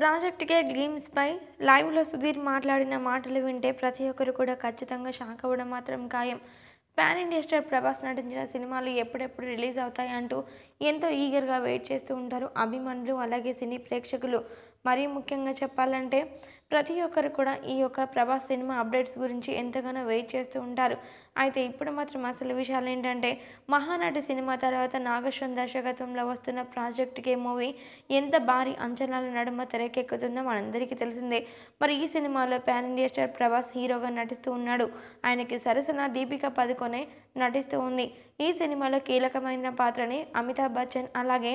project ప్రాజెక్ట్కే గేమ్స్పై లైవ్లో సుధీర్ మాట్లాడిన మాటలు వింటే ప్రతి ఒక్కరు కూడా ఖచ్చితంగా షాక్ అవ్వడం మాత్రం ఖాయం పాన్ ఇండియా స్టార్ ప్రభాస్ నటించిన సినిమాలు ఎప్పుడెప్పుడు రిలీజ్ అవుతాయి అంటూ ఎంతో ఈగర్గా వెయిట్ చేస్తూ ఉంటారు అభిమానులు అలాగే సినీ ప్రేక్షకులు మరీ ముఖ్యంగా చెప్పాలంటే ప్రతి ఒక్కరు కూడా ఈ యొక్క ప్రభాస్ సినిమా అప్డేట్స్ గురించి ఎంతగానో వెయిట్ చేస్తూ ఉంటారు అయితే ఇప్పుడు మాత్రం అసలు విషయాలు ఏంటంటే మహానటి సినిమా తర్వాత నాగశ్వం దర్శకత్వంలో వస్తున్న ప్రాజెక్ట్ కే మూవీ ఎంత భారీ అంచనాల నడుమ తెరకెక్కుతుందో మనందరికీ తెలిసిందే మరి ఈ సినిమాలో ప్యాన్ ఇండియా స్టార్ ప్రభాస్ హీరోగా నటిస్తూ ఉన్నాడు ఆయనకి సరసన దీపిక పదుకొనే నటిస్తూ ఉంది ఈ సినిమాలో కీలకమైన పాత్రని అమితాబ్ బచ్చన్ అలాగే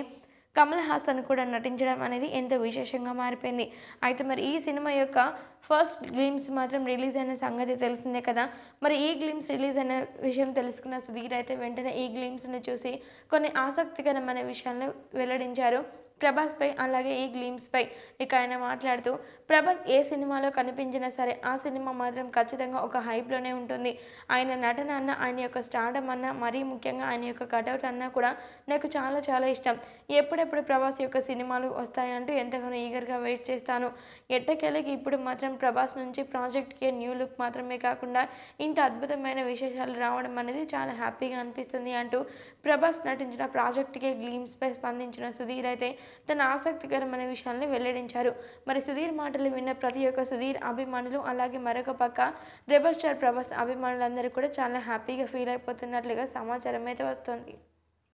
కమల్ హాసన్ కూడా నటించడం అనేది ఎంతో విశేషంగా మారిపోయింది అయితే మరి ఈ సినిమా యొక్క ఫస్ట్ గ్లిమ్స్ మాత్రం రిలీజ్ అయిన సంగతి తెలిసిందే కదా మరి ఈ గ్లిమ్స్ రిలీజ్ అయిన విషయం తెలుసుకున్న సుధీర్ అయితే వెంటనే ఈ గ్లిమ్స్ను చూసి కొన్ని ఆసక్తికరమైన విషయాలను వెల్లడించారు ప్రభాస్పై అలాగే ఈ గ్లీమ్స్పై ఇక ఆయన మాట్లాడుతూ ప్రభాస్ ఏ సినిమాలో కనిపించినా సరే ఆ సినిమా మాత్రం ఖచ్చితంగా ఒక హైప్లోనే ఉంటుంది ఆయన నటన అన్న ఆయన యొక్క స్టార్డమ్ అన్న మరీ ముఖ్యంగా ఆయన యొక్క కటౌట్ అన్నా కూడా నాకు చాలా చాలా ఇష్టం ఎప్పుడెప్పుడు ప్రభాస్ యొక్క సినిమాలు వస్తాయంటూ ఎంతగానో ఈగర్గా వెయిట్ చేస్తాను ఎట్టకెళ్ళకి ఇప్పుడు మాత్రం ప్రభాస్ నుంచి ప్రాజెక్ట్కి న్యూ లుక్ మాత్రమే కాకుండా ఇంత అద్భుతమైన విశేషాలు రావడం అనేది చాలా హ్యాపీగా అనిపిస్తుంది అంటూ ప్రభాస్ నటించిన ప్రాజెక్ట్కి గ్లీమ్స్పై స్పందించిన సుధీర్ అయితే తన ఆసక్తికరమైన విషయాలను వెల్లడించారు మరి సుధీర్ మాటలు విన్న ప్రతి ఒక్క సుధీర్ అభిమానులు అలాగే మరొక పక్క రెబల్ స్టార్ ప్రభాస్ అభిమానులందరూ కూడా చాలా హ్యాపీగా ఫీల్ అయిపోతున్నట్లుగా సమాచారం అయితే వస్తుంది